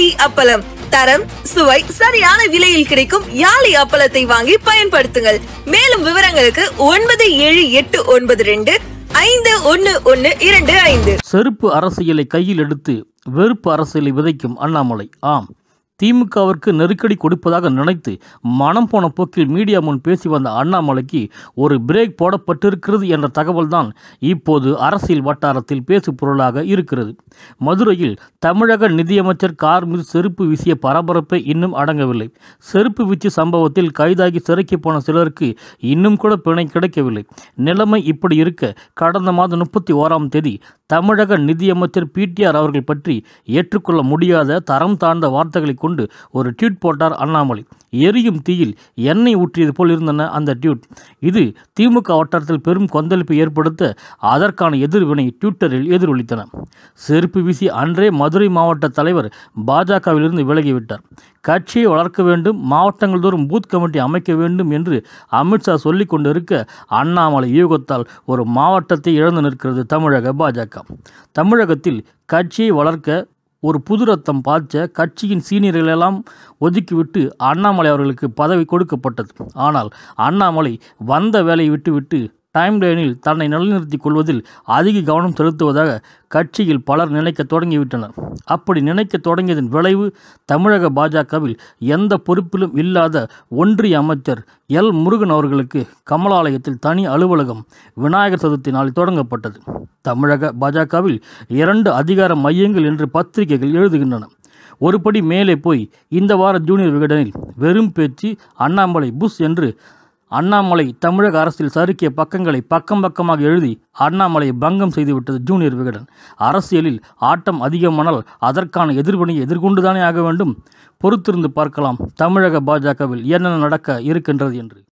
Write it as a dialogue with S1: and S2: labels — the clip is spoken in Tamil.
S1: யாழி அப்பளம் தரம் சுவை சரியான விலையில் கிடைக்கும் யாழி அப்பளத்தை வாங்கி பயன்படுத்துங்கள் மேலும் விவரங்களுக்கு ஒன்பது ஏழு எட்டு ஒன்பது ரெண்டு ஐந்து ஒன்னு ஒன்னு இரண்டு ஐந்து செருப்பு அரசியலை கையில் எடுத்து வெறுப்பு அரசியலை விதைக்கும் அண்ணாமலை ஆம் திமுகவிற்கு நெருக்கடி கொடுப்பதாக நினைத்து மனம் போன போக்கில் மீடியா முன் பேசி வந்த அண்ணாமலைக்கு ஒரு பிரேக் போடப்பட்டிருக்கிறது என்ற தகவல்தான் இப்போது அரசியல் வட்டாரத்தில் பேசு பொருளாக இருக்கிறது மதுரையில் தமிழக நிதியமைச்சர் கார் மீது செருப்பு வீசிய பரபரப்பை இன்னும் அடங்கவில்லை செருப்பு வீச்சு சம்பவத்தில் கைதாகி சிறைக்கு போன சிலருக்கு இன்னும் கூட பிணை கிடைக்கவில்லை நிலைமை இப்படி இருக்க கடந்த மாதம் முப்பத்தி ஓராம் தேதி தமிழக நிதியமைச்சர் பிடிஆர் அவர்கள் பற்றி ஏற்றுக்கொள்ள முடியாத தரம் தாழ்ந்த வார்த்தைகளை கொண்டு ஒரு ட்வீட் போட்டார் அண்ணாமலை எரியும் தீயில் எண்ணெய் ஊற்றியது போல் இருந்தன அந்த ட்யூட் இது திமுக வட்டாரத்தில் பெரும் கொந்தளிப்பை ஏற்படுத்த அதற்கான எதிர்வினை ட்விட்டரில் எதிரொலித்தன செருப்பு வீசி அன்றே மதுரை மாவட்ட தலைவர் பாஜகவிலிருந்து விலகிவிட்டார் கட்சியை வளர்க்க வேண்டும் மாவட்டங்கள் தோறும் பூத் கமிட்டி அமைக்க வேண்டும் என்று அமித்ஷா சொல்லிக் கொண்டிருக்க அண்ணாமலை யூகத்தால் ஒரு மாவட்டத்தை இழந்து நிற்கிறது தமிழக பாஜக தமிழகத்தில் கட்சியை வளர்க்க ஒரு புது ரத்தம் பாய்ச்ச கட்சியின் சீனியர்களெல்லாம் ஒதுக்கிவிட்டு அண்ணாமலை அவர்களுக்கு பதவி கொடுக்கப்பட்டது ஆனால் அண்ணாமலை வந்த வேலையை விட்டுவிட்டு டைம்லைனில் தன்னை நிலைநிறுத்திக் கொள்வதில் அதிக கவனம் செலுத்துவதாக கட்சியில் பலர் நினைக்க தொடங்கிவிட்டனர் அப்படி நினைக்க தொடங்கியதன் விளைவு தமிழக பாஜகவில் எந்த பொறுப்பிலும் இல்லாத ஒன்றிய அமைச்சர் எல் முருகன் அவர்களுக்கு கமலாலயத்தில் தனி அலுவலகம் விநாயகர் சதுர்த்தி நாளில் தொடங்கப்பட்டது தமிழக பாஜகவில் இரண்டு அதிகார மையங்கள் என்று பத்திரிகைகள் எழுதுகின்றன ஒருபடி மேலே போய் இந்த வார ஜூனியர் விகடனில் வெறும் பேச்சு அண்ணாமலை புஷ் என்று அண்ணாமலை தமிழக அரசில் சறுக்கிய பக்கங்களை பக்கம் பக்கமாக எழுதி அண்ணாமலையை பங்கம் செய்துவிட்டது ஜூனியர் விகடன் அரசியலில் ஆட்டம் அதிகமானால் அதற்கான எதிர்வினையை எதிர்கொண்டுதானே ஆக வேண்டும் பொறுத்திருந்து பார்க்கலாம் தமிழக பாஜகவில் என்னென்ன நடக்க இருக்கின்றது என்று